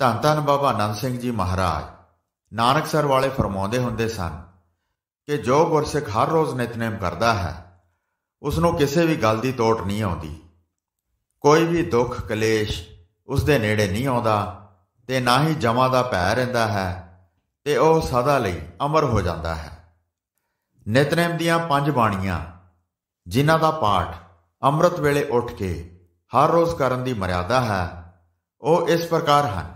ਧੰਨ ਧੰਨ ਬਾਬਾ ਆਨੰਦ ਸਿੰਘ ਜੀ ਮਹਾਰਾਜ ਸਰ ਵਾਲੇ ਫਰਮਾਉਂਦੇ ਹੁੰਦੇ ਸਨ ਕਿ ਜੋ ਗੁਰਸਿੱਖ ਹਰ ਰੋਜ਼ ਨਿਤਨੇਮ ਕਰਦਾ ਹੈ ਉਸ ਨੂੰ ਕਿਸੇ ਵੀ ਗੱਲ ਦੀ ਤੋਟ ਨਹੀਂ ਆਉਂਦੀ ਕੋਈ ਵੀ ਦੁੱਖ ਕਲੇਸ਼ ਉਸ ਦੇ ਨੇੜੇ ਨਹੀਂ ਆਉਂਦਾ ਤੇ ਨਾ ਹੀ ਜਮਾ ਦਾ ਭੈ ਰਹਿੰਦਾ ਹੈ ਤੇ ਉਹ ਸਦਾ ਲਈ ਅਮਰ ਹੋ ਜਾਂਦਾ ਹੈ ਨਿਤਨੇਮ ਦੀਆਂ ਪੰਜ ਬਾਣੀਆਂ ਜਿਨ੍ਹਾਂ ਦਾ ਪਾਠ ਅੰਮ੍ਰਿਤ ਵੇਲੇ ਉੱਠ ਕੇ ਹਰ ਰੋਜ਼ ਕਰਨ ਦੀ ਮਰਿਆਦਾ ਹੈ ਉਹ ਇਸ ਪ੍ਰਕਾਰ ਹਨ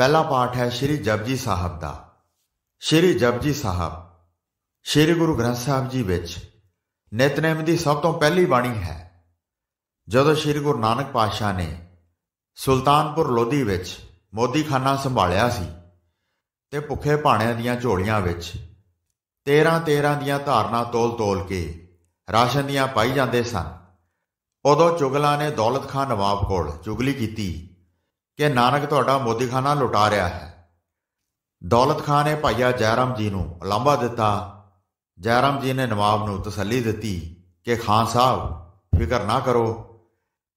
ਪਹਿਲਾ ਪਾਠ ਹੈ ਸ੍ਰੀ ਜਪਜੀ ਸਾਹਿਬ ਦਾ ਸ੍ਰੀ ਜਪਜੀ ਸਾਹਿਬ ਸ੍ਰੀ ਗੁਰੂ ਗ੍ਰੰਥ ਸਾਹਿਬ ਜੀ ਵਿੱਚ ਨਿਤਨੇਮ ਦੀ ਸਭ ਤੋਂ ਪਹਿਲੀ ਬਾਣੀ ਹੈ ਜਦੋਂ ਸ੍ਰੀ ਗੁਰੂ ਨਾਨਕ ਪਾਤਸ਼ਾਹ ਨੇ ਸੁਲਤਾਨਪੁਰ ਲੋਧੀ ਵਿੱਚ ਮੋਦੀਖਾਨਾ ਸੰਭਾਲਿਆ ਸੀ ਤੇ ਭੁੱਖੇ ਭਾਣਿਆਂ ਦੀਆਂ ਝੋਲੀਆਂ ਵਿੱਚ 13-13 ਦੀਆਂ ਧਾਰਨਾ ਤੋਲ-ਤੋਲ ਕੇ ਰਾਸ਼ਨ ਦੀਆਂ ਪਾਈ ਜਾਂਦੇ ਸਨ ਉਦੋਂ ਚੁਗਲਾ ਨੇ ਦੌਲਤ ਖਾਨ ਨਵਾਬ ਕੋਲ ਚੁਗਲੀ ਕੀਤੀ ਕਿ ਨਾਨਕ ਤੁਹਾਡਾ ਮੋਦੀਖਾਨਾ ਲੁਟਾ ਰਿਹਾ ਹੈ ਦੌਲਤ ਖਾਨ ਨੇ ਭਾਈਆ ਜੈਰਾਮ ਜੀ ਨੂੰ ਲਾਂਭਾ ਦਿੱਤਾ ਜੈਰਾਮ ਜੀ ਨੇ ਨਵਾਬ ਨੂੰ ਤਸੱਲੀ ਦਿੱਤੀ ਕਿ ਖਾਨ ਸਾਹਿਬ ਫਿਕਰ ਨਾ ਕਰੋ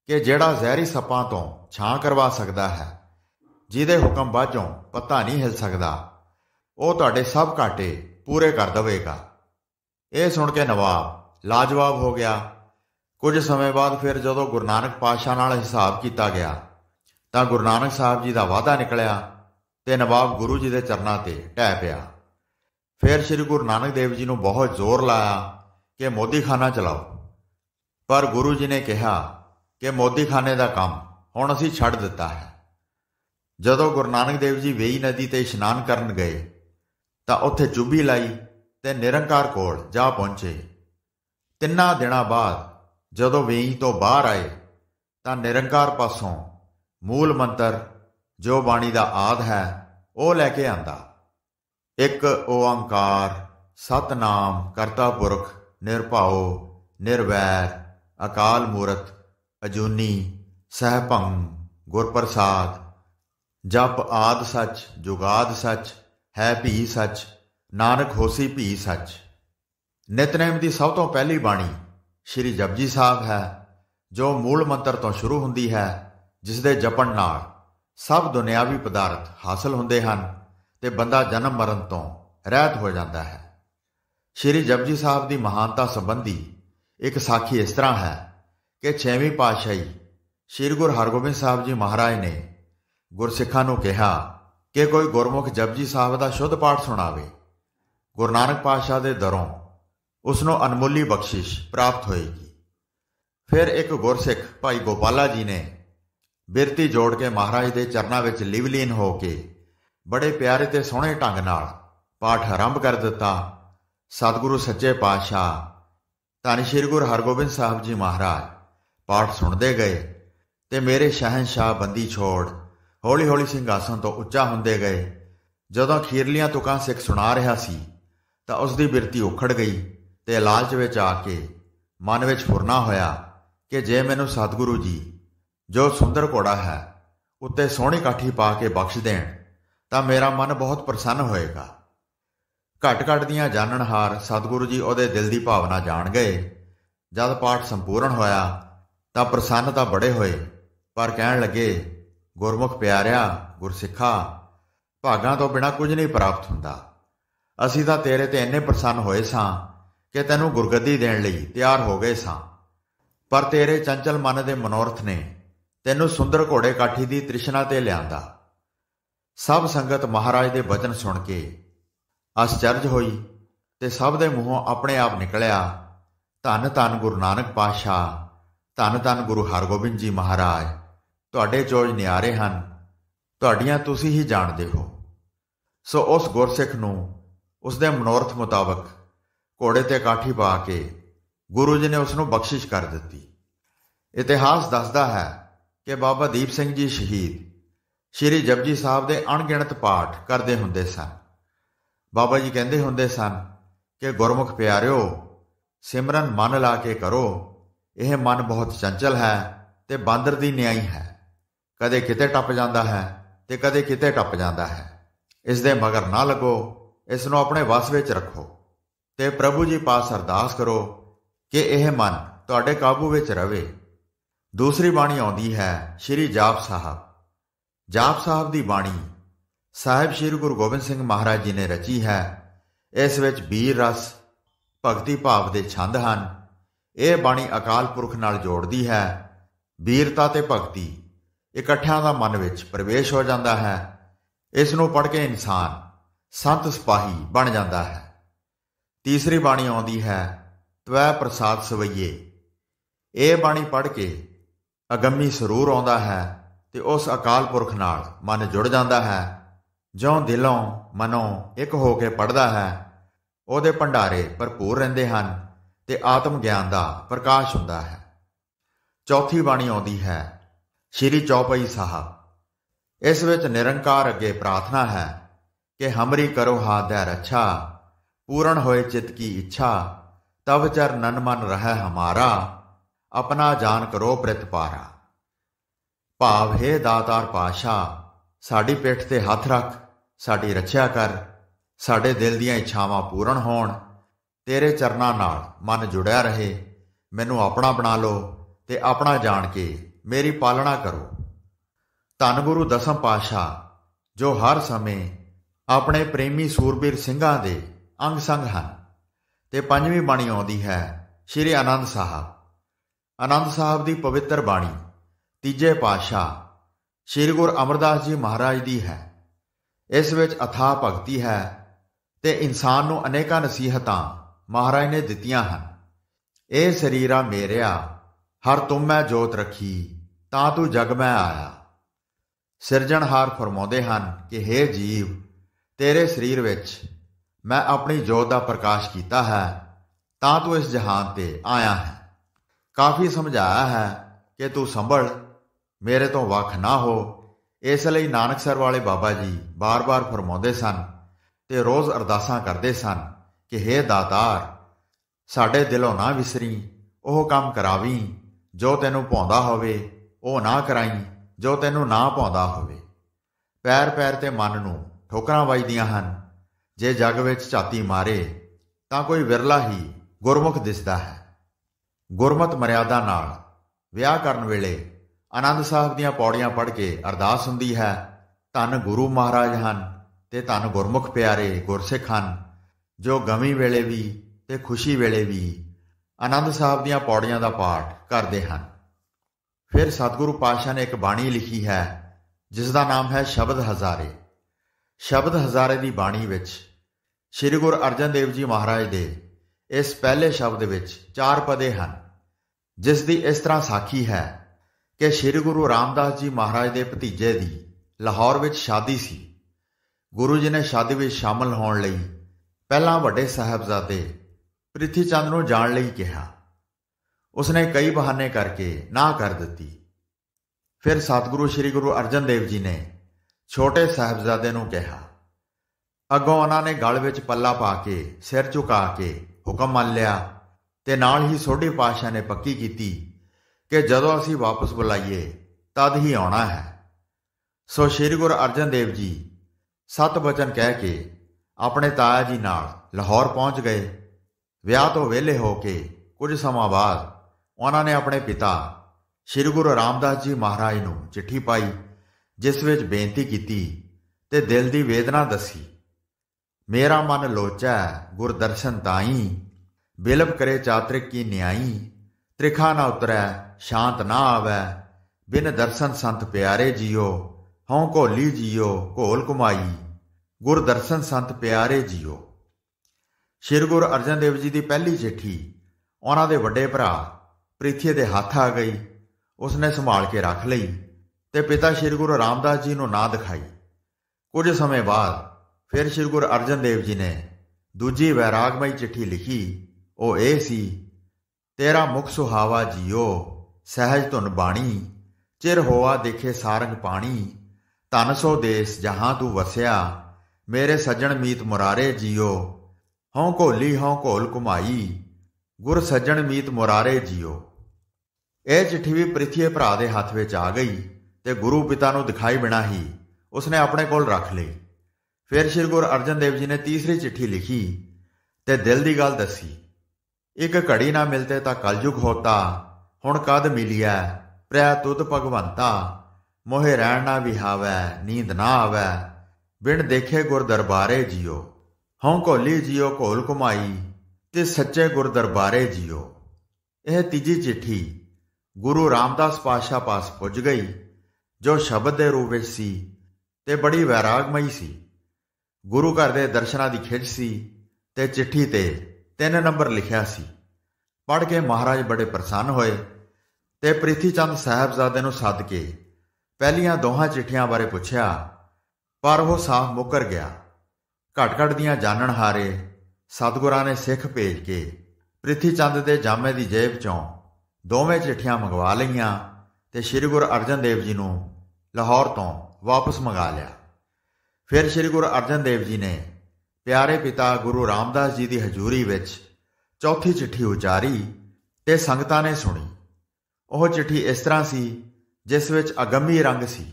ਕਿ ਜਿਹੜਾ ਜ਼ਹਿਰੀ ਸੱਪਾਂ ਤੋਂ ਛਾਂ ਕਰਵਾ ਸਕਦਾ ਹੈ ਜਿਹਦੇ ਹੁਕਮ ਬਾਝੋਂ ਪਤਾ ਨਹੀਂ ਹਿਲ ਸਕਦਾ ਉਹ ਤੁਹਾਡੇ ਸਭ ਘਾਟੇ ਪੂਰੇ ਕਰ ਦੇਵੇਗਾ ਇਹ ਸੁਣ ਕੇ ਨਵਾਬ ਲਾਜਵਾਬ ਹੋ ਗਿਆ ਕੁਝ ਸਮੇਂ ਬਾਅਦ ਫਿਰ ਜਦੋਂ ਗੁਰੂ ਨਾਨਕ ਪਾਤਸ਼ਾਹ ਨਾਲ ਹਿਸਾਬ ਕੀਤਾ ਗਿਆ ਤਾਂ ਗੁਰੂ ਨਾਨਕ ਸਾਹਿਬ ਜੀ ਦਾ ਵਾਅਦਾ ਨਿਕਲਿਆ ਤੇ ਨਵਾਬ ਗੁਰੂ ਜੀ ਦੇ ਚਰਨਾਂ ਤੇ ਟਹਿ ਪਿਆ ਫਿਰ ਸ੍ਰੀ ਗੁਰੂ ਨਾਨਕ ਦੇਵ ਜੀ ਨੂੰ ਬਹੁਤ ਜ਼ੋਰ ਲਾਇਆ ਕਿ ਮੋਦੀਖਾਨਾ ਚਲਾਓ ਪਰ ਗੁਰੂ ਜੀ ਨੇ ਕਿਹਾ ਕਿ ਮੋਦੀਖਾਨੇ ਦਾ ਕੰਮ ਹੁਣ ਅਸੀਂ ਛੱਡ ਦਿੱਤਾ ਹੈ ਜਦੋਂ ਗੁਰੂ ਨਾਨਕ ਦੇਵ ਜੀ ਵੇਈ ਨਦੀ ਤੇ ਇਸ਼ਨਾਨ ਕਰਨ ਗਏ ਤਾਂ ਉੱਥੇ ਜੁਬੀ ਲਾਈ ਤੇ ਨਿਰੰਕਾਰ ਕੋਲ ਜਾ ਪਹੁੰਚੇ ਤਿੰਨਾਂ ਦਿਨਾਂ ਬਾਅਦ ਜਦੋਂ ਵੇਈ ਤੋਂ ਬਾਹਰ ਆਏ ਤਾਂ ਨਿਰੰਕਾਰ ਪਾਸੋਂ ਮੂਲ ਮੰਤਰ ਜੋ ਬਾਣੀ ਦਾ ਆਦ ਹੈ ਉਹ ਲੈ ਕੇ ਆਂਦਾ ਇੱਕ ਓੰਕਾਰ ਸਤਨਾਮ ਕਰਤਾ ਪੁਰਖ ਨਿਰਭਾਉ ਨਿਰਵੈਰ ਅਕਾਲ ਮੂਰਤ ਅਜੂਨੀ ਸਹਿਭੰ ਗੁਰਪ੍ਰਸਾਦ ਜਪ ਆਦ ਸੱਚ ਜੁਗਾਦ ਸੱਚ ਹੈ ਭੀ ਸੱਚ ਨਾਨਕ ਹੋਸੀ ਭੀ ਸੱਚ ਨਿਤਨੇਮ ਦੀ ਸਭ ਤੋਂ ਪਹਿਲੀ ਬਾਣੀ ਸ੍ਰੀ ਜਪਜੀ ਸਾਹਿਬ ਹੈ ਜੋ ਮੂਲ ਮੰਤਰ ਤੋਂ ਸ਼ੁਰੂ ਹੁੰਦੀ ਹੈ ਜਿਸ ਦੇ ਜਪਣ ਨਾਲ ਸਭ ਦੁਨਿਆਵੀ ਪਦਾਰਥ ਹਾਸਲ ਹੁੰਦੇ ਹਨ ਤੇ ਬੰਦਾ ਜਨਮ ਮਰਨ ਤੋਂ ਰਹਿਤ ਹੋ ਜਾਂਦਾ ਹੈ ਸ਼੍ਰੀ ਜਪਜੀ ਸਾਹਿਬ ਦੀ ਮਹਾਨਤਾ ਸੰਬੰਧੀ ਇੱਕ ਸਾਖੀ ਇਸ ਤਰ੍ਹਾਂ ਹੈ ਕਿ 6ਵੀਂ ਪਾਤਸ਼ਾਹੀ ਸ਼੍ਰੀ ਗੁਰੂ ਹਰਗੋਬਿੰਦ ਸਾਹਿਬ ਜੀ ਮਹਾਰਾਜ ਨੇ ਗੁਰਸਿੱਖਾਂ ਨੂੰ ਕਿਹਾ ਕਿ ਕੋਈ ਗੁਰਮੁਖ ਜਪਜੀ ਸਾਹਿਬ ਦਾ ਸ਼ੁੱਧ ਪਾਠ ਸੁਣਾਵੇ ਗੁਰੂ ਨਾਨਕ ਪਾਤਸ਼ਾਹ ਦੇ ਦਰੋਂ ਉਸ ਨੂੰ ਅਨਮੋਲੀ ਬਖਸ਼ਿਸ਼ ਪ੍ਰਾਪਤ ਹੋਏਗੀ ਫਿਰ ਇੱਕ ਗੁਰਸਿੱਖ ਭਾਈ ਗੋਪਾਲਾ ਜੀ ਨੇ ਬਿਰਤੀ ਜੋੜ ਕੇ ਮਹਾਰਾਜ ਦੇ ਚਰਨਾਂ ਵਿੱਚ ਲਿਵਲੀਨ ਹੋ ਕੇ ਬੜੇ ਪਿਆਰੇ ਤੇ ਸੋਹਣੇ ਢੰਗ ਨਾਲ ਪਾਠ ਆਰੰਭ ਕਰ ਦਿੱਤਾ ਸਤਿਗੁਰੂ ਸੱਚੇ ਪਾਤਸ਼ਾਹ ਧੰਨ ਸ਼੍ਰੀ ਗੁਰੂ ਹਰਗੋਬਿੰਦ ਸਾਹਿਬ ਜੀ ਮਹਾਰਾਜ ਪਾਠ ਸੁਣਦੇ ਗਏ ਤੇ ਮੇਰੇ ਸ਼ਹਿਨशाह ਬੰਦੀ ਛੋੜ ਹੌਲੀ ਹੌਲੀ ਸਿੰਘਾਸਨ ਤੋਂ ਉੱਚਾ ਹੁੰਦੇ ਗਏ ਜਦੋਂ ਖੀਰਲੀਆਂ ਤੁਕਾਂ ਸਿੱਖ ਸੁਣਾ ਰਿਹਾ ਸੀ ਤਾਂ ਉਸ ਦੀ ਬਿਰਤੀ ਉਖੜ ਗਈ ਤੇ ਲਾਲਚ ਵਿੱਚ ਆ ਕੇ ਮਨ ਵਿੱਚ ਫੁਰਨਾ ਹੋਇਆ ਕਿ ਜੇ ਮੈਨੂੰ ਸਤਿਗੁਰੂ ਜੀ ਜੋ ਸੁੰਦਰ ਘੋੜਾ ਹੈ ਉੱਤੇ ਸੋਹਣੀ ਕਾਠੀ ਪਾ ਕੇ ਬਖਸ਼ ਦੇਣ ਤਾਂ ਮੇਰਾ ਮਨ ਬਹੁਤ ਪ੍ਰਸੰਨ ਹੋਏਗਾ ਘਟ-ਘਟ ਦੀਆਂ ਜਾਣਨਹਾਰ ਸਤਿਗੁਰੂ ਜੀ ਉਹਦੇ ਦਿਲ ਦੀ ਭਾਵਨਾ ਜਾਣ ਗਏ ਜਦ ਪਾਠ ਸੰਪੂਰਨ ਹੋਇਆ ਤਾਂ ਪ੍ਰਸੰਨਤਾ ਬੜੇ ਹੋਏ ਪਰ ਕਹਿਣ ਲੱਗੇ ਗੁਰਮੁਖ ਪਿਆਰਿਆ ਗੁਰਸਿੱਖਾ ਭਾਗਾਂ ਤੋਂ ਬਿਨਾ ਕੁਝ ਨਹੀਂ ਪ੍ਰਾਪਤ ਹੁੰਦਾ ਅਸੀਂ ਤਾਂ ਤੇਰੇ ਤੇ ਇੰਨੇ ਪ੍ਰਸੰਨ ਹੋਏ ਸਾਂ ਕਿ ਤੈਨੂੰ ਗੁਰਗੱਦੀ ਦੇਣ ਲਈ ਤਿਆਰ ਹੋ ਗਏ ਸਾਂ ਪਰ ਤੇਰੇ ਚੰਚਲ ਮਨ ਦੇ ਮਨੋਰਥ ਨੇ ਤੈਨੂੰ ਸੁੰਦਰ ਘੋੜੇ ਕਾਠੀ ਦੀ ਤ੍ਰਿਸ਼ਨਾ ਤੇ ਲਿਆਂਦਾ ਸਭ ਸੰਗਤ ਮਹਾਰਾਜ ਦੇ ਬਚਨ ਸੁਣ ਕੇ ਅਸਚਰਜ ਹੋਈ ਤੇ ਸਭ ਦੇ ਮੂੰਹੋਂ ਆਪਣੇ ਆਪ ਨਿਕਲਿਆ ਧੰਨ ਧੰਨ ਗੁਰੂ ਨਾਨਕ ਪਾਸ਼ਾ ਧੰਨ ਧੰਨ ਗੁਰੂ ਹਰਗੋਬਿੰਦ ਜੀ ਮਹਾਰਾਜ ਤੁਹਾਡੇ ਚੋਜ ਨਿਆਰੇ ਹਨ ਤੁਹਾਡੀਆਂ ਤੁਸੀਂ ਹੀ ਜਾਣਦੇ ਹੋ ਸੋ ਉਸ ਗੁਰਸਿੱਖ ਨੂੰ ਉਸ ਦੇ ਮਨੋਰਥ ਮੁਤਾਬਕ ਘੋੜੇ ਤੇ ਕਾਠੀ ਪਾ ਕੇ ਗੁਰੂ ਜੀ ਨੇ ਉਸ ਨੂੰ ਬਖਸ਼ਿਸ਼ ਕਰ ਦਿੱਤੀ ਇਤਿਹਾਸ ਦੱਸਦਾ ਹੈ ਕਿ ਬਾਬਾ ਦੀਪ ਸਿੰਘ ਜੀ ਸ਼ਹੀਦ ਸ਼੍ਰੀ ਜਪਜੀ ਸਾਹਿਬ ਦੇ ਅਣਗਿਣਤ ਪਾਠ ਕਰਦੇ ਹੁੰਦੇ ਸਨ ਬਾਬਾ ਜੀ ਕਹਿੰਦੇ ਹੁੰਦੇ ਸਨ ਕਿ ਗੁਰਮੁਖ ਪਿਆਰਿਓ ਸਿਮਰਨ ਮਨ ਲਾ ਕੇ ਕਰੋ ਇਹ ਮਨ ਬਹੁਤ ਚੰਚਲ ਹੈ ਤੇ ਬਾਂਦਰ ਦੀ ਨਿਆਈ ਹੈ ਕਦੇ ਕਿਤੇ ਟੱਪ ਜਾਂਦਾ ਹੈ ਤੇ ਕਦੇ ਕਿਤੇ ਟੱਪ ਜਾਂਦਾ ਹੈ ਇਸ ਦੇ ਮਗਰ ਨਾ ਲੱਗੋ ਇਸ ਨੂੰ ਆਪਣੇ ਵਸ ਵਿੱਚ ਰੱਖੋ ਤੇ ਪ੍ਰਭੂ ਜੀ ਪਾਸ ਅਰਦਾਸ ਕਰੋ ਕਿ ਇਹ ਮਨ ਤੁਹਾਡੇ ਕਾਬੂ ਵਿੱਚ ਰਵੇ ਦੂਸਰੀ ਬਾਣੀ ਆਉਂਦੀ ਹੈ ਸ਼੍ਰੀ ਜਾਪ ਸਾਹਿਬ ਜਾਪ ਸਾਹਿਬ ਦੀ ਬਾਣੀ ਸਾਹਿਬ ਸ਼੍ਰੀ ਗੁਰੂ ਗੋਬਿੰਦ ਸਿੰਘ ਮਹਾਰਾਜ ਜੀ ਨੇ ਰਚੀ ਹੈ ਇਸ ਵਿੱਚ ਵੀਰ ਰਸ ਭਗਤੀ ਭਾਵ ਦੇ ਛੰਦ ਹਨ ਇਹ ਬਾਣੀ ਅਕਾਲ ਪੁਰਖ ਨਾਲ ਜੋੜਦੀ ਹੈ ਵੀਰਤਾ ਤੇ ਭਗਤੀ ਇਕੱਠਿਆਂ ਦਾ ਮਨ ਵਿੱਚ ਪ੍ਰਵੇਸ਼ ਹੋ ਜਾਂਦਾ ਹੈ ਇਸ ਨੂੰ ਪੜ ਕੇ ਇਨਸਾਨ ਸੰਤ ਸਿਪਾਹੀ ਬਣ ਜਾਂਦਾ ਹੈ ਤੀਸਰੀ ਬਾਣੀ ਆਉਂਦੀ ਹੈ ਤਵੈ ਪ੍ਰਸਾਦ ਸਵਈਏ ਇਹ ਬਾਣੀ ਪੜ ਕੇ ਅਗੰਮੀ ਸਰੂਰ ਆਉਂਦਾ ਹੈ ਤੇ ਉਸ ਅਕਾਲ ਪੁਰਖ ਨਾਲ ਮਨ ਜੁੜ ਜਾਂਦਾ ਹੈ ਜਿਉਂ ਦਿਲੋਂ ਮਨੋਂ ਇੱਕ ਹੋ ਕੇ ਪੜਦਾ ਹੈ ਉਹਦੇ ਭੰਡਾਰੇ ਭਰਪੂਰ ਰਹਿੰਦੇ ਹਨ ਤੇ ਆਤਮ ਗਿਆਨ ਦਾ ਪ੍ਰਕਾਸ਼ ਹੁੰਦਾ ਹੈ ਚੌਥੀ ਬਾਣੀ ਆਉਂਦੀ ਹੈ ਸ਼੍ਰੀ ਚੌਪਈ ਸਾਹਿਬ ਇਸ ਵਿੱਚ ਨਿਰੰਕਾਰ ਅੱਗੇ ਪ੍ਰਾਰਥਨਾ ਹੈ ਕਿ ਹਮਰੀ ਕਰੋ ਹਾਦੈ ਰੱਛਾ ਪੂਰਨ ਹੋਏ ਚਿਤ ਕੀ ਇੱਛਾ ਤਵ ਚਰ ਨਨ ਮਨ ਰਹਿ ਹਮਾਰਾ ਆਪਣਾ ਜਾਣ ਕਰੋ ਪ੍ਰਤਪਾਰਾ ਭਾਵ ਹੈ ਦਾਤਾਰ ਪਾਸ਼ਾ ਸਾਡੀ ਪਿੱਠ ਤੇ ਹੱਥ ਰੱਖ ਸਾਡੀ ਰੱਖਿਆ ਕਰ ਸਾਡੇ ਦਿਲ ਦੀਆਂ ਇੱਛਾਵਾਂ ਪੂਰਨ ਹੋਣ ਤੇਰੇ ਚਰਨਾਂ ਨਾਲ ਮਨ ਜੁੜਿਆ ਰਹੇ ਮੈਨੂੰ ਆਪਣਾ ਬਣਾ ਲੋ ਤੇ ਆਪਣਾ ਜਾਣ ਕੇ ਮੇਰੀ ਪਾਲਣਾ ਕਰੋ ਧੰਨ ਗੁਰੂ ਦਸਮ ਪਾਸ਼ਾ ਜੋ ਹਰ ਸਮੇਂ ਆਪਣੇ ਪ੍ਰੇਮੀ ਸੂਰਬੀਰ ਸਿੰਘਾਂ ਦੇ ਅੰਗ ਸੰਗ ਹਨ ਤੇ ਪੰਜਵੀਂ ਬਾਣੀ ਆਉਂਦੀ ਹੈ ਸ਼੍ਰੀ ਆਨੰਦ ਸਾਹਿਬ ਆਨੰਦ ਸਾਹਿਬ ਦੀ ਪਵਿੱਤਰ ਬਾਣੀ ਤੀਜੇ ਪਾਤਸ਼ਾਹ ਸ੍ਰੀ ਗੁਰ ਅਮਰਦਾਸ ਜੀ ਮਹਾਰਾਜ ਦੀ ਹੈ ਇਸ ਵਿੱਚ ਅਥਾ ਭਗਤੀ ਹੈ ਤੇ ਇਨਸਾਨ ਨੂੰ ਅਨੇਕਾਂ ਨਸੀਹਤਾਂ ਮਹਾਰਾਜ ਨੇ ਦਿੱਤੀਆਂ ਹਨ ਇਹ ਸਰੀਰਾ ਮੇਰਿਆ ਹਰ ਤੁਮ ਮੈਂ ਜੋਤ ਰੱਖੀ ਤਾਂ ਤੂੰ ਜਗ ਮੈਂ ਆਇਆ ਸਿਰਜਣਹਾਰ ਫਰਮਾਉਂਦੇ ਹਨ ਕਿ हे ਜੀਵ ਤੇਰੇ ਸਰੀਰ ਵਿੱਚ ਮੈਂ ਆਪਣੀ ਜੋਤ ਦਾ ਪ੍ਰਕਾਸ਼ ਕੀਤਾ ਹੈ ਤਾਂ ਤੂੰ ਇਸ ਜਹਾਨ ਤੇ ਆਇਆ ਹੈ ਕਾਫੀ ਸਮਝਾਇਆ ਹੈ ਕਿ ਤੂੰ ਸੰਭਲ ਮੇਰੇ ਤੋਂ ਵੱਖ ਨਾ ਹੋ ਇਸ ਲਈ ਸਰ ਵਾਲੇ ਬਾਬਾ ਜੀ ਬਾਰ-ਬਾਰ ਫਰਮਾਉਂਦੇ ਸਨ ਤੇ ਰੋਜ਼ ਅਰਦਾਸਾਂ ਕਰਦੇ ਸਨ ਕਿ हे ਦਾਤਾਰ ਸਾਡੇ ਦਿਲੋਂ ਨਾ ਵਿਸਰੀ ਉਹ ਕੰਮ ਕਰਾਵੀ ਜੋ ਤੈਨੂੰ ਭਾਉਂਦਾ ਹੋਵੇ ਉਹ ਨਾ ਕਰਾਈ ਜੋ ਤੈਨੂੰ ਨਾ ਭਾਉਂਦਾ ਹੋਵੇ ਪੈਰ ਪੈਰ ਤੇ ਮਨ ਨੂੰ ਠੋਕਰਾਂ ਵੱਜਦੀਆਂ ਹਨ ਜੇ ਜਗ ਵਿੱਚ ਝਾਤੀ ਮਾਰੇ ਤਾਂ ਕੋਈ ਵਿਰਲਾ ਹੀ ਗੁਰਮੁਖ ਦਿਸਦਾ ਹੈ ਗੁਰਮਤ ਮਰਿਆਦਾ ਨਾਲ ਵਿਆਹ ਕਰਨ ਵੇਲੇ ਆਨੰਦ ਸਾਹਿਬ ਦੀਆਂ ਪੌੜੀਆਂ ਪੜ੍ਹ ਕੇ ਅਰਦਾਸ ਹੁੰਦੀ ਹੈ ਧੰਨ ਗੁਰੂ ਮਹਾਰਾਜ ਹਨ ਤੇ ਧੰਨ ਗੁਰਮੁਖ ਪਿਆਰੇ ਗੁਰਸਿੱਖ ਹਨ ਜੋ ਗਮੀ ਵੇਲੇ ਵੀ ਤੇ ਖੁਸ਼ੀ ਵੇਲੇ ਵੀ ਆਨੰਦ ਸਾਹਿਬ ਦੀਆਂ ਪੌੜੀਆਂ ਦਾ ਪਾਠ ਕਰਦੇ ਹਨ ਫਿਰ ਸਤਿਗੁਰੂ ਪਾਤਸ਼ਾਹ ਨੇ ਇੱਕ ਬਾਣੀ ਲਿਖੀ ਹੈ ਜਿਸ ਦਾ ਨਾਮ ਹੈ ਸ਼ਬਦ ਹਜ਼ਾਰੇ ਸ਼ਬਦ ਹਜ਼ਾਰੇ ਦੀ ਬਾਣੀ ਵਿੱਚ ਸ੍ਰੀ ਗੁਰੂ ਅਰਜਨ ਦੇਵ ਜੀ ਮਹਾਰਾਜ ਦੇ ਇਸ ਪਹਿਲੇ ਸ਼ਬਦ ਵਿੱਚ ਚਾਰ ਪਦੇ ਹਨ ਜਿਸ ਦੀ ਇਸ ਤਰ੍ਹਾਂ ਸਾਖੀ ਹੈ ਕਿ ਸ੍ਰੀ ਗੁਰੂ ਰਾਮਦਾਸ ਜੀ ਮਹਾਰਾਜ ਦੇ ਭਤੀਜੇ ਦੀ ਲਾਹੌਰ ਵਿੱਚ ਸ਼ਾਦੀ ਸੀ ਗੁਰੂ ਜੀ ਨੇ ਸ਼ਾਦੀ ਵਿੱਚ ਸ਼ਾਮਲ ਹੋਣ ਲਈ ਪਹਿਲਾਂ ਵੱਡੇ ਸਾਹਿਬਜ਼ਾਦੇ ਪ੍ਰਿਥੀ ਚੰਦ ਨੂੰ ਜਾਣ ਲਈ ਕਿਹਾ ਨੇ ਕਈ ਬਹਾਨੇ ਕਰਕੇ ਨਾ ਕਰ ਦਿੱਤੀ ਫਿਰ ਸਤਿਗੁਰੂ ਸ੍ਰੀ ਗੁਰੂ ਅਰਜਨ ਦੇਵ ਜੀ ਨੇ ਛੋਟੇ ਸਾਹਿਬਜ਼ਾਦੇ ਨੂੰ ਕਿਹਾ ਅੱਗੋਂ ਉਹਨਾਂ ਨੇ ਗਲ ਵਿੱਚ ਪੱਲਾ ਪਾ ਕੇ ਸਿਰ ਝੁਕਾ ਕੇ ਹੁਕਮ ਮੰਨ ਲਿਆ ਤੇ ਨਾਲ ਹੀ ਸੋਢੇ ਪਾਸ਼ਾ ਨੇ ਪੱਕੀ ਕੀਤੀ ਕਿ ਜਦੋਂ ਅਸੀਂ ਵਾਪਸ ਬੁਲਾਈਏ ਤਦ ਹੀ ਆਉਣਾ ਹੈ ਸੋ ਸ੍ਰੀ ਗੁਰੂ ਅਰਜਨ ਦੇਵ ਜੀ ਸਤ ਬਚਨ ਕਹਿ ਕੇ ਆਪਣੇ ਤਾਇਆ ਜੀ ਨਾਲ ਲਾਹੌਰ ਪਹੁੰਚ ਗਏ ਵਿਆਹ ਤੋਂ ਵਿਹਲੇ ਹੋ ਕੇ ਕੁਝ ਸਮਾਂ ਬਾਅਦ ਉਹਨਾਂ ਨੇ ਆਪਣੇ ਪਿਤਾ ਸ੍ਰੀ ਗੁਰੂ ਰਾਮਦਾਸ ਜੀ ਮਹਾਰਾਜ ਨੂੰ ਚਿੱਠੀ ਪਾਈ ਜਿਸ ਵਿੱਚ ਬੇਨਤੀ ਕੀਤੀ ਤੇ ਦਿਲ ਦੀ ਵੇਦਨਾ ਦੱਸੀ ਮੇਰਾ ਮਨ ਲੋਚੈ ਗੁਰਦਰਸ਼ਨ ਤਾਈ ਬਿਲਪ ਕਰੇ ਚਾਤ੍ਰਿਕ ਕੀ ਨਿਆਈ ਤ੍ਰਿਖਾ ਨਾ ਉਤਰੈ ਸ਼ਾਂਤ ਨਾ ਆਵੈ ਬਿਨ ਦਰਸ਼ਨ ਸੰਤ ਪਿਆਰੇ ਜੀਓ ਹਉ ਕੋਲੀ ਜੀਓ ਕੋਲ ਕੁਮਾਈ ਗੁਰ ਦਰਸ਼ਨ ਸੰਤ ਪਿਆਰੇ ਜੀਓ ਸ਼੍ਰੀ ਗੁਰ ਅਰਜਨ ਦੇਵ ਜੀ ਦੀ ਪਹਿਲੀ ਚਿੱਠੀ ਉਹਨਾਂ ਦੇ ਵੱਡੇ ਭਰਾ ਪ੍ਰਿਥੀ ਦੇ ਹੱਥ ਆ ਗਈ ਉਸਨੇ ਸੰਭਾਲ ਕੇ ਰੱਖ ਲਈ ਤੇ ਪਿਤਾ ਸ਼੍ਰੀ ਗੁਰੂ ਰਾਮਦਾਸ ਜੀ ਨੂੰ ਨਾ ਦਿਖਾਈ ਕੁਝ ਸਮੇਂ ਬਾਅਦ ਫਿਰ ਸ਼੍ਰੀ ਗੁਰੂ ਅਰਜਨ ਦੇਵ ਜੀ ਨੇ ਦੂਜੀ ਵੈਰਾਗਮਈ ਚਿੱਠੀ ਲਿਖੀ ਉਹ ਇਹ ਸੀ ਤੇਰਾ ਮੁਖ ਸੁਹਾਵਾ ਜੀਓ ਸਹਿਜ ਧੁਨ ਬਾਣੀ ਚਿਰ ਹੋਆ ਦੇਖੇ ਸਾਰੰਗ ਪਾਣੀ ਤਨ ਸੋ ਦੇਸ ਜਹਾਂ ਤੂੰ ਵਸਿਆ ਮੇਰੇ ਸੱਜਣ ਮੀਤ ਮੁਰਾਰੇ ਜੀਓ ਹਉ ਕੋਲੀ ਹਉ ਕੋਲ ਕੁਮਾਈ ਗੁਰ ਸੱਜਣ ਮੀਤ ਮੁਰਾਰੇ ਜੀਓ ਇਹ ਚਿੱਠੀ ਵੀ ਪ੍ਰਿਥੀਏ ਭਰਾ ਦੇ ਹੱਥ ਵਿੱਚ ਆ ਗਈ ਤੇ ਗੁਰੂ ਪਿਤਾ ਨੂੰ ਦਿਖਾਈ ਬਿਨਾ ਹੀ ਉਸਨੇ ਆਪਣੇ ਕੋਲ ਰੱਖ ਲਈ ਫਿਰ ਸ਼੍ਰੀ ਗੁਰ ਅਰਜਨ ਦੇਵ ਜੀ ਨੇ ਤੀਸਰੀ ਚਿੱਠੀ ਲਿਖੀ ਤੇ ਦਿਲ ਦੀ ਗੱਲ ਦੱਸੀ ਇੱਕ ਘੜੀ ਨਾ ਮਿਲਤੇ ਤਾਂ ਕਲਯੁਗ ਹੋਤਾ ਹੁਣ ਕਦ ਮਿਲਿਆ ਪ੍ਰਿਆ ਤੁਧ ਭਗਵੰਤਾ ਮੋਹਿ ਰਹਿਣ ਨਾ ਵਿਹਾਵੈ ਨੀਂਦ ਨਾ ਆਵੈ ਬਿਨ ਦੇਖੇ ਗੁਰ ਦਰਬਾਰੇ ਜਿਉ ਹਉ ਕੋਲੀ ਜਿਉ ਕੋਲ ਕਮਾਈ ਤੇ ਸੱਚੇ ਗੁਰ ਦਰਬਾਰੇ ਜਿਉ ਇਹ ਤੀਜੀ ਚਿੱਠੀ ਗੁਰੂ ਰਾਮਦਾਸ ਪਾਸ਼ਾ ਪਾਸ ਪੁੱਜ ਗਈ ਜੋ ਸ਼ਬਦ ਦੇ ਰੂਪ ਵਿੱਚ ਸੀ ਤੇ ਬੜੀ ਵੈਰਾਗਮਈ ਸੀ ਗੁਰੂ ਘਰ ਦੇ ਦਰਸ਼ਨਾਂ ਦੀ ਖਿੱਚ ਸੀ ਤੇ ਚਿੱਠੀ ਤੇ 3 ਨੰਬਰ ਲਿਖਿਆ ਸੀ ਪੜ ਕੇ ਮਹਾਰਾਜ ਬੜੇ ਪ੍ਰਸੰਨ ਹੋਏ ਤੇ ਪ੍ਰਿਥੀ ਚੰਦ ਸਾਹਿਬਜ਼ਾਦੇ ਨੂੰ ਸੱਦ ਕੇ ਪਹਿਲੀਆਂ ਦੋਹਾਂ ਚਿੱਠੀਆਂ ਬਾਰੇ ਪੁੱਛਿਆ ਪਰ ਉਹ ਸਾਹ ਮੁਕਰ ਗਿਆ ਘਟ-ਘਟ ਦੀਆਂ ਜਾਣਨ ਹਾਰੇ ਸਤਗੁਰਾਂ ਨੇ ਸਿੱਖ ਭੇਜ ਕੇ ਪ੍ਰਿਥੀ ਚੰਦ ਦੇ ਜਾਮੇ ਦੀ ਜੇਬ ਚੋਂ ਦੋਵੇਂ ਚਿੱਠੀਆਂ ਮੰਗਵਾ ਲਈਆਂ ਤੇ ਸ੍ਰੀ ਗੁਰੂ ਅਰਜਨ ਦੇਵ ਜੀ ਨੂੰ ਲਾਹੌਰ ਤੋਂ ਵਾਪਸ ਮੰਗਾ ਲਿਆ ਫਿਰ ਸ੍ਰੀ ਗੁਰੂ ਅਰਜਨ ਦੇਵ ਜੀ ਨੇ ਪਿਆਰੇ ਪਿਤਾ ਗੁਰੂ ਰਾਮਦਾਸ ਜੀ ਦੀ ਹਜ਼ੂਰੀ ਵਿੱਚ ਚੌਥੀ ਚਿੱਠੀ ਉਚਾਰੀ ਤੇ ਸੰਗਤਾਂ ਨੇ ਸੁਣੀ ਉਹ ਚਿੱਠੀ ਇਸ ਤਰ੍ਹਾਂ ਸੀ ਜਿਸ ਵਿੱਚ ਅਗੰਮੀ ਰੰਗ ਸੀ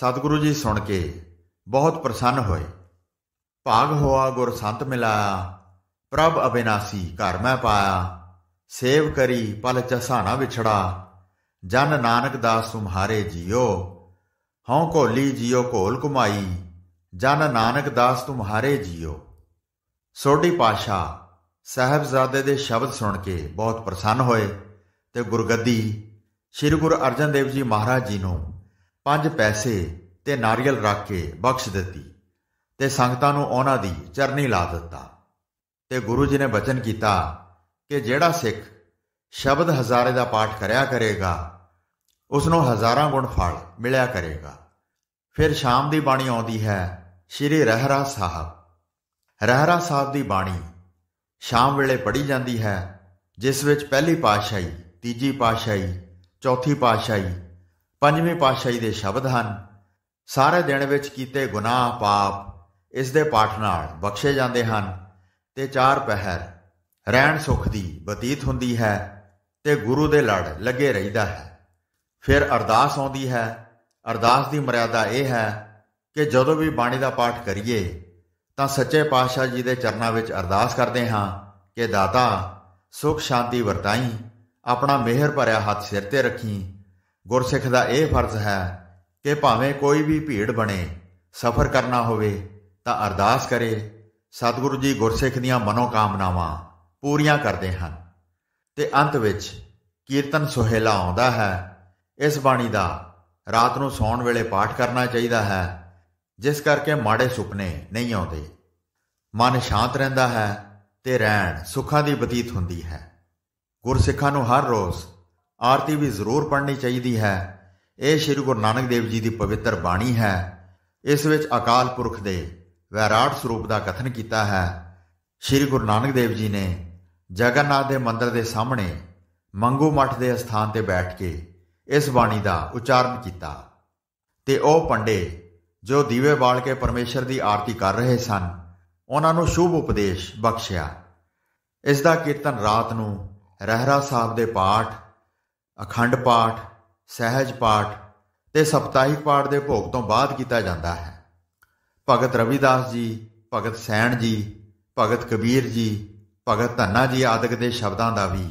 ਸਤਿਗੁਰੂ ਜੀ ਸੁਣ ਕੇ ਬਹੁਤ ਪ੍ਰਸੰਨ ਹੋਏ ਭਾਗ ਹੋਆ ਗੁਰ ਸੰਤ ਮਿਲਾਇਆ ਪ੍ਰਭ ਅਬਿਨਾਸੀ ਘਰ ਮੈਂ ਪਾਇਆ ਸੇਵ ਕਰੀ ਪਲ ਚਸਾਣਾ ਵਿਛੜਾ ਜਨ ਨਾਨਕ ਦਾਸ ਤੁਮਾਰੇ ਜਿਓ ਹਉ ਕੋਲੀ ਜਿਓ ਕੋਲ ਕੁਮਾਈ ਜਨ ਨਾਨਕ ਦਾਸ ਤੁਮਹਾਰੇ ਜੀਓ ਸੋਢੀ ਪਾਸ਼ਾ ਸਹਬਜ਼ਾਦੇ ਦੇ ਸ਼ਬਦ ਸੁਣ ਕੇ ਬਹੁਤ ਪ੍ਰਸੰਨ ਹੋਏ ਤੇ ਗੁਰਗੱਦੀ ਸ੍ਰੀ ਗੁਰੂ ਅਰਜਨ ਦੇਵ ਜੀ ਮਹਾਰਾਜ ਜੀ ਨੂੰ ਪੰਜ ਪੈਸੇ ਤੇ ਨਾਰੀਅਲ ਰੱਖ ਕੇ ਬਖਸ਼ ਦਿੱਤੀ ਤੇ ਸੰਗਤਾਂ ਨੂੰ ਉਹਨਾਂ ਦੀ ਚਰਨੀ ਲਾ ਦਿੱਤਾ ਤੇ ਗੁਰੂ ਜੀ ਨੇ ਬਚਨ ਕੀਤਾ ਕਿ ਜਿਹੜਾ ਸਿੱਖ ਸ਼ਬਦ ਹਜ਼ਾਰੇ ਦਾ ਪਾਠ ਕਰਿਆ ਕਰੇਗਾ ਉਸ ਨੂੰ ਹਜ਼ਾਰਾਂ ਗੁਣ ਫਲ ਮਿਲਿਆ ਕਰੇਗਾ ਫਿਰ ਸ਼ਾਮ ਦੀ ਬਾਣੀ ਆਉਂਦੀ ਹੈ ਸ਼੍ਰੀ ਰਹਿਰਾ ਸਾਹਿਬ ਰਹਿਰਾ ਸਾਹਿਬ ਦੀ ਬਾਣੀ ਸ਼ਾਮ ਵੇਲੇ ਪੜ੍ਹੀ ਜਾਂਦੀ ਹੈ ਜਿਸ ਵਿੱਚ ਪਹਿਲੀ ਪਾਸ਼ਾਈ ਤੀਜੀ ਪਾਸ਼ਾਈ ਚੌਥੀ ਪਾਸ਼ਾਈ ਪੰਜਵੀਂ ਪਾਸ਼ਾਈ ਦੇ ਸ਼ਬਦ ਹਨ ਸਾਰੇ ਦਿਨ ਵਿੱਚ ਕੀਤੇ ਗੁਨਾਹ ਪਾਪ ਇਸ ਦੇ ਪਾਠ ਨਾਲ ਬਖਸ਼ੇ ਜਾਂਦੇ ਹਨ ਤੇ ਚਾਰ ਪਹਿਰ ਰਹਿਣ ਸੁਖ ਦੀ ਬਤੀਤ ਹੁੰਦੀ ਹੈ ਤੇ ਗੁਰੂ ਦੇ ਲੜ ਲੱਗੇ ਰਹਿਦਾ ਹੈ ਫਿਰ ਅਰਦਾਸ ਆਉਂਦੀ ਹੈ ਅਰਦਾਸ ਦੀ ਮਰਿਆਦਾ ਇਹ ਹੈ ਕਿ ਜਦੋਂ ਵੀ ਬਾਣੀ ਦਾ ਪਾਠ ਕਰੀਏ ਤਾਂ ਸੱਚੇ ਪਾਤਸ਼ਾਹ ਜੀ ਦੇ ਚਰਨਾਂ ਵਿੱਚ ਅਰਦਾਸ ਕਰਦੇ ਹਾਂ ਕਿ ਦਾਤਾ ਸੁਖ ਸ਼ਾਂਤੀ ਵਰਤਾਈ ਆਪਣਾ ਮਿਹਰ ਭਰਿਆ ਹੱਥ ਸਿਰ ਤੇ ਰੱਖੀ ਗੁਰਸਿੱਖ ਦਾ ਇਹ ਫਰਜ਼ ਹੈ ਕਿ ਭਾਵੇਂ ਕੋਈ ਵੀ ਭੀੜ ਬਣੇ ਸਫ਼ਰ ਕਰਨਾ ਹੋਵੇ ਤਾਂ ਅਰਦਾਸ ਕਰੇ ਸਤਿਗੁਰੂ ਜੀ ਗੁਰਸਿੱਖ ਦੀਆਂ ਮਨੋਕਾਮਨਾਵਾਂ ਪੂਰੀਆਂ ਕਰਦੇ ਹਨ ਤੇ ਅੰਤ ਵਿੱਚ ਕੀਰਤਨ ਸੁਹੇਲਾ ਆਉਂਦਾ ਹੈ ਇਸ ਬਾਣੀ ਦਾ ਰਾਤ ਨੂੰ ਸੌਣ ਵੇਲੇ ਪਾਠ ਕਰਨਾ ਚਾਹੀਦਾ ਹੈ ਜਿਸ ਕਰਕੇ ਮਾੜੇ ਸੁਪਨੇ ਨਹੀਂ ਆਉਂਦੇ ਮਨ ਸ਼ਾਂਤ ਰਹਿੰਦਾ ਹੈ ਤੇ ਰਹਿਣ ਸੁੱਖਾਂ ਦੀ ਬਤੀਤ ਹੁੰਦੀ ਹੈ ਗੁਰਸਿੱਖਾਂ ਨੂੰ ਹਰ ਰੋਜ਼ ਆਰਤੀ ਵੀ ਜ਼ਰੂਰ ਪੜ੍ਹਨੀ ਚਾਹੀਦੀ ਹੈ ਇਹ ਸ੍ਰੀ ਗੁਰੂ ਨਾਨਕ ਦੇਵ ਜੀ ਦੀ ਪਵਿੱਤਰ ਬਾਣੀ ਹੈ ਇਸ ਵਿੱਚ ਅਕਾਲ ਪੁਰਖ ਦੇ ਵਿਰਾਟ ਸਰੂਪ ਦਾ ਕਥਨ ਕੀਤਾ ਹੈ ਸ੍ਰੀ ਗੁਰੂ ਨਾਨਕ ਦੇਵ ਜੀ ਨੇ ਜਗਨਨਾਥ ਦੇ ਮੰਦਰ ਦੇ ਸਾਹਮਣੇ ਮੰਗੂ ਮੱਠ ਦੇ ਸਥਾਨ ਤੇ ਬੈਠ ਕੇ ਇਸ ਬਾਣੀ ਦਾ ਉਚਾਰਨ ਕੀਤਾ ਤੇ ਉਹ ਪੰਡੇ ਜੋ ਦੀਵੇ ਬਾਲ ਕੇ ਪਰਮੇਸ਼ਰ ਦੀ ਆਰਤੀ ਕਰ ਰਹੇ ਸਨ ਉਹਨਾਂ ਨੂੰ ਸ਼ੁਭ ਉਪਦੇਸ਼ ਬਖਸ਼ਿਆ ਇਸ ਦਾ ਕੀਰਤਨ ਰਾਤ ਨੂੰ ਰਹਿਰਾ ਸਾਹਿਬ ਦੇ ਪਾਠ ਅਖੰਡ ਪਾਠ ਸਹਿਜ ਪਾਠ ਤੇ ਸਪਤਾਹਿਕ ਪਾਠ ਦੇ ਭੋਗ ਤੋਂ ਬਾਅਦ ਕੀਤਾ ਜਾਂਦਾ ਹੈ ਭਗਤ ਰਵਿਦਾਸ ਜੀ ਭਗਤ ਸੈਣ ਜੀ ਭਗਤ ਕਬੀਰ ਜੀ ਭਗਤ ਧੰਨਾ ਜੀ ਆਦਿਕ ਦੇ ਸ਼ਬਦਾਂ ਦਾ ਵੀ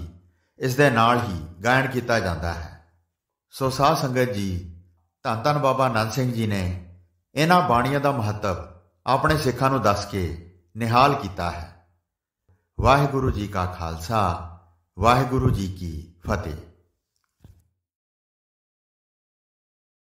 ਇਸ ਦੇ ਨਾਲ ਹੀ ਗਾਇਨ ਕੀਤਾ ਜਾਂਦਾ ਹੈ ਸੋ ਸਾਧ ਸੰਗਤ ਜੀ ਧੰਨ ਧੰਨ ਬਾਬਾ ਨੰਦ ਸਿੰਘ ਜੀ ਨੇ ਇਹਨਾਂ ਬਾਣੀਆਂ ਦਾ ਮਹੱਤਵ ਆਪਣੇ ਸਿੱਖਾਂ ਨੂੰ ਦੱਸ ਕੇ ਨਿਹਾਲ ਕੀਤਾ ਹੈ ਵਾਹਿਗੁਰੂ ਜੀ ਕਾ ਖਾਲਸਾ ਵਾਹਿਗੁਰੂ ਜੀ ਕੀ ਫਤਿਹ